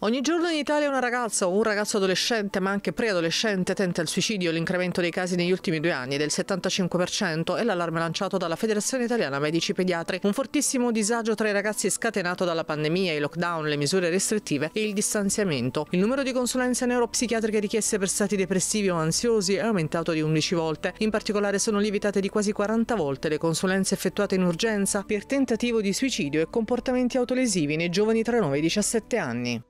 Ogni giorno in Italia una ragazza o un ragazzo adolescente, ma anche preadolescente, tenta il suicidio. L'incremento dei casi negli ultimi due anni è del 75% è l'allarme lanciato dalla Federazione Italiana Medici Pediatri. Un fortissimo disagio tra i ragazzi è scatenato dalla pandemia, i lockdown, le misure restrittive e il distanziamento. Il numero di consulenze neuropsichiatriche richieste per stati depressivi o ansiosi è aumentato di 11 volte. In particolare sono lievitate di quasi 40 volte le consulenze effettuate in urgenza per tentativo di suicidio e comportamenti autolesivi nei giovani tra 9 e 17 anni.